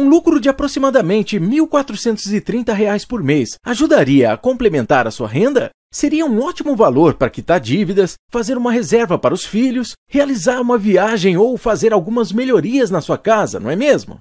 Um lucro de aproximadamente R$ 1.430 por mês ajudaria a complementar a sua renda? Seria um ótimo valor para quitar dívidas, fazer uma reserva para os filhos, realizar uma viagem ou fazer algumas melhorias na sua casa, não é mesmo?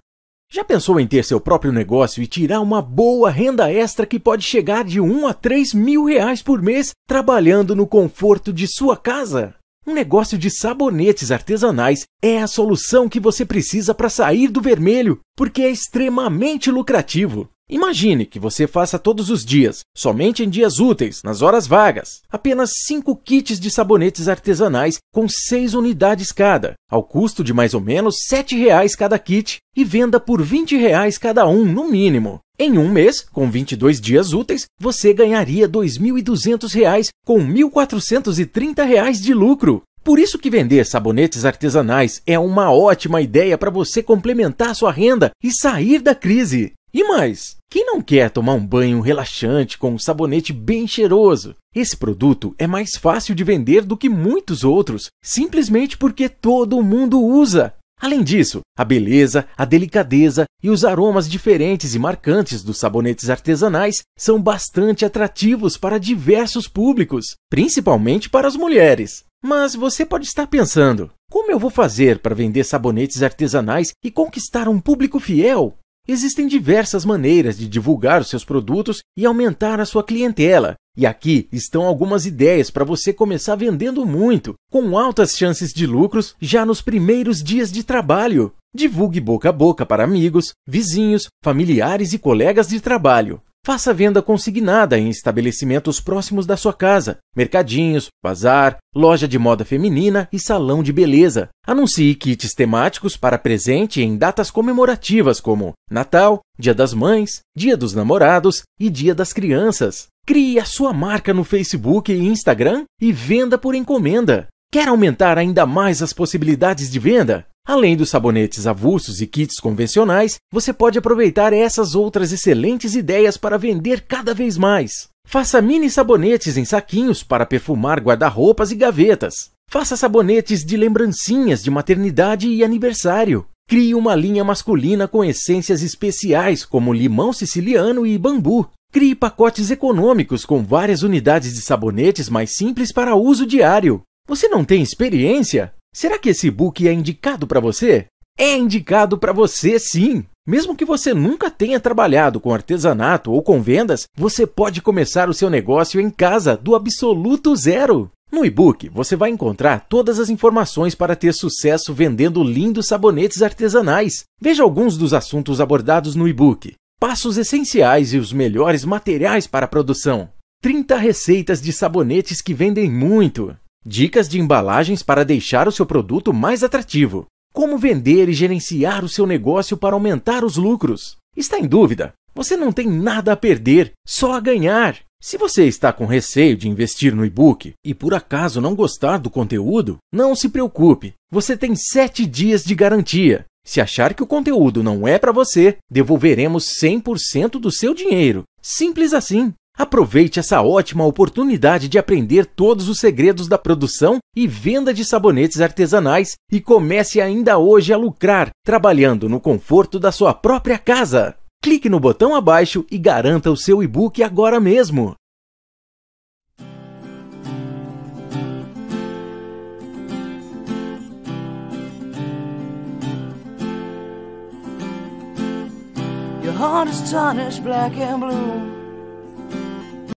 Já pensou em ter seu próprio negócio e tirar uma boa renda extra que pode chegar de 1 a 3 mil reais por mês trabalhando no conforto de sua casa? Um negócio de sabonetes artesanais é a solução que você precisa para sair do vermelho, porque é extremamente lucrativo. Imagine que você faça todos os dias, somente em dias úteis, nas horas vagas, apenas 5 kits de sabonetes artesanais com 6 unidades cada, ao custo de mais ou menos R$ 7,00 cada kit, e venda por R$ 20,00 cada um, no mínimo. Em um mês, com 22 dias úteis, você ganharia R$ 2.200 com R$ 1.430 de lucro. Por isso que vender sabonetes artesanais é uma ótima ideia para você complementar sua renda e sair da crise. E mais, quem não quer tomar um banho relaxante com um sabonete bem cheiroso? Esse produto é mais fácil de vender do que muitos outros, simplesmente porque todo mundo usa. Além disso, a beleza, a delicadeza e os aromas diferentes e marcantes dos sabonetes artesanais são bastante atrativos para diversos públicos, principalmente para as mulheres. Mas você pode estar pensando: como eu vou fazer para vender sabonetes artesanais e conquistar um público fiel? Existem diversas maneiras de divulgar os seus produtos e aumentar a sua clientela, e aqui estão algumas ideias para você começar vendendo muito, com altas chances de lucros já nos primeiros dias de trabalho. Divulgue boca a boca para amigos, vizinhos, familiares e colegas de trabalho. Faça venda consignada em estabelecimentos próximos da sua casa, mercadinhos, bazar, loja de moda feminina e salão de beleza. Anuncie kits temáticos para presente em datas comemorativas como Natal, Dia das Mães, Dia dos Namorados e Dia das Crianças. Crie a sua marca no Facebook e Instagram e venda por encomenda. Quer aumentar ainda mais as possibilidades de venda? Além dos sabonetes avulsos e kits convencionais, você pode aproveitar essas outras excelentes ideias para vender cada vez mais. Faça mini sabonetes em saquinhos para perfumar guarda-roupas e gavetas. Faça sabonetes de lembrancinhas de maternidade e aniversário. Crie uma linha masculina com essências especiais como limão siciliano e bambu. Crie pacotes econômicos com várias unidades de sabonetes mais simples para uso diário. Você não tem experiência? Será que esse book é indicado para você? É indicado para você, sim! Mesmo que você nunca tenha trabalhado com artesanato ou com vendas, você pode começar o seu negócio em casa do absoluto zero. No e-book, você vai encontrar todas as informações para ter sucesso vendendo lindos sabonetes artesanais. Veja alguns dos assuntos abordados no e-book. Passos essenciais e os melhores materiais para a produção. 30 receitas de sabonetes que vendem muito. Dicas de embalagens para deixar o seu produto mais atrativo. Como vender e gerenciar o seu negócio para aumentar os lucros? Está em dúvida? Você não tem nada a perder, só a ganhar. Se você está com receio de investir no e-book e por acaso não gostar do conteúdo, não se preocupe. Você tem 7 dias de garantia. Se achar que o conteúdo não é para você, devolveremos 100% do seu dinheiro. Simples assim. Aproveite essa ótima oportunidade de aprender todos os segredos da produção e venda de sabonetes artesanais e comece ainda hoje a lucrar, trabalhando no conforto da sua própria casa. Clique no botão abaixo e garanta o seu e-book agora mesmo. Your heart is tarnished black and blue